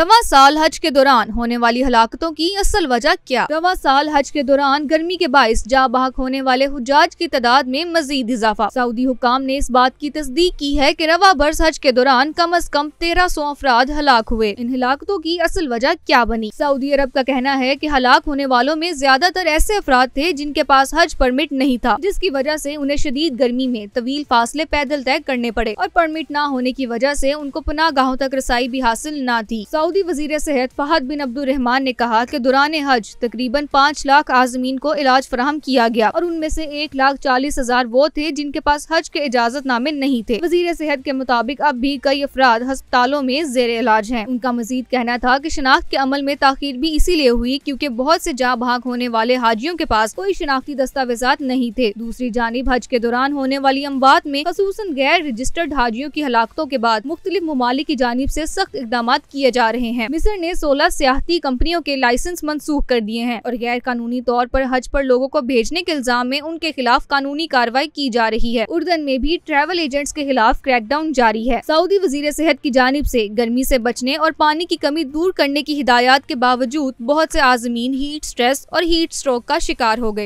रवा साल हज के दौरान होने वाली हलाकतों की असल वजह क्या रवा साल हज के दौरान गर्मी के बायस जा बहक होने वाले हजाज की तादाद में मजीद इजाफा सऊदी हुकाम ने इस बात की तस्दीक की है की रवा बर्स हज के दौरान कम अज कम तेरह सौ अफराद हलाक हुए इन हलाकतों की असल वजह क्या बनी सऊदी अरब का कहना है की हलाक होने वालों में ज्यादातर ऐसे अफराद थे जिनके पास हज परमिट नहीं था जिसकी वजह ऐसी उन्हें शदीद गर्मी में तवील फासले पैदल तय करने पड़े और परमिट न होने की वजह ऐसी उनको पुनः गाहों तक रसाई भी हासिल न थी सऊदी सऊदी वजीर सेहत फहद बिन अब्दुलरहमान ने कहा कि दौरान हज तकरीबन पाँच लाख आजमीन को इलाज फराहम किया गया और उनमें से एक लाख चालीस हजार वो थे जिनके पास हज के इजाजत नामे नहीं थे वजीर सेहत के मुताबिक अब भी कई अफराद हस्पतालों में जेर इलाज है उनका मजीद कहना था की शनाख्त के अमल में ताखिर भी इसीलिए हुई क्यूँकी बहुत से जा भाग होने वाले हाजियों के पास कोई शनाख्ती दस्तावेजा नहीं थे दूसरी जानब हज के दौरान होने वाली अमवात में खसूस गैर रजिस्टर्ड हाजियों की हलाकतों के बाद मुख्तलिफ ममालिक की जानब ऐसी सख्त इकदाम किए जा जा रहे हैं मिस्र ने सोलह सियाहती कंपनियों के लाइसेंस मनसूख कर दिए हैं और गैर कानूनी तौर पर हज पर लोगों को भेजने के इल्जाम में उनके खिलाफ कानूनी कार्रवाई की जा रही है उर्दन में भी ट्रैवल एजेंट्स के खिलाफ क्रैकडाउन जारी है सऊदी वजीर सेहत की जानब ऐसी गर्मी ऐसी बचने और पानी की कमी दूर करने की हिदायत के बावजूद बहुत से आजमीन हीट स्ट्रेस और हीट स्ट्रोक का शिकार हो गए